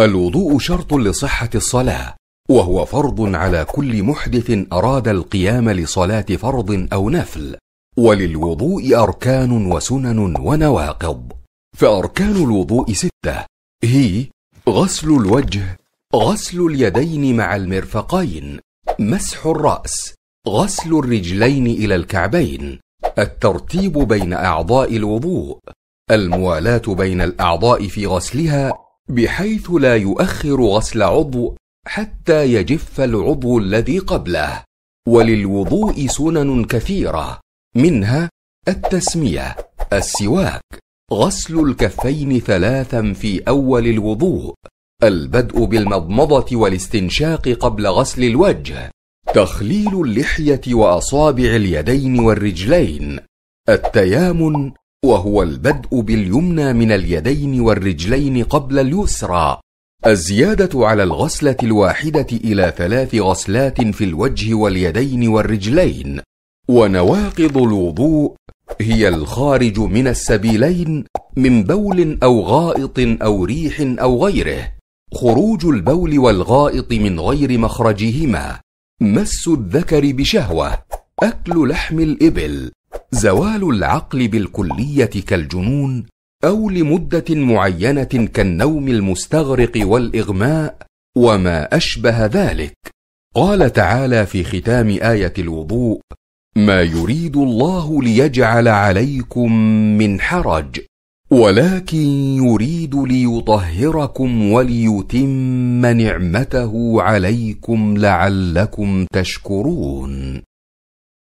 الوضوء شرط لصحة الصلاة، وهو فرض على كل محدث أراد القيام لصلاة فرض أو نفل، وللوضوء أركان وسنن ونواقض، فأركان الوضوء ستة، هي غسل الوجه، غسل اليدين مع المرفقين، مسح الرأس، غسل الرجلين إلى الكعبين، الترتيب بين أعضاء الوضوء، الموالاة بين الأعضاء في غسلها بحيث لا يؤخر غسل عضو حتى يجف العضو الذي قبله وللوضوء سنن كثيره منها التسميه السواك غسل الكفين ثلاثا في اول الوضوء البدء بالمضمضه والاستنشاق قبل غسل الوجه تخليل اللحيه واصابع اليدين والرجلين التيامن وهو البدء باليمنى من اليدين والرجلين قبل اليسرى الزياده على الغسله الواحده الى ثلاث غسلات في الوجه واليدين والرجلين ونواقض الوضوء هي الخارج من السبيلين من بول او غائط او ريح او غيره خروج البول والغائط من غير مخرجهما مس الذكر بشهوه اكل لحم الابل زوال العقل بالكليه كالجنون او لمده معينه كالنوم المستغرق والاغماء وما اشبه ذلك قال تعالى في ختام ايه الوضوء ما يريد الله ليجعل عليكم من حرج ولكن يريد ليطهركم وليتم نعمته عليكم لعلكم تشكرون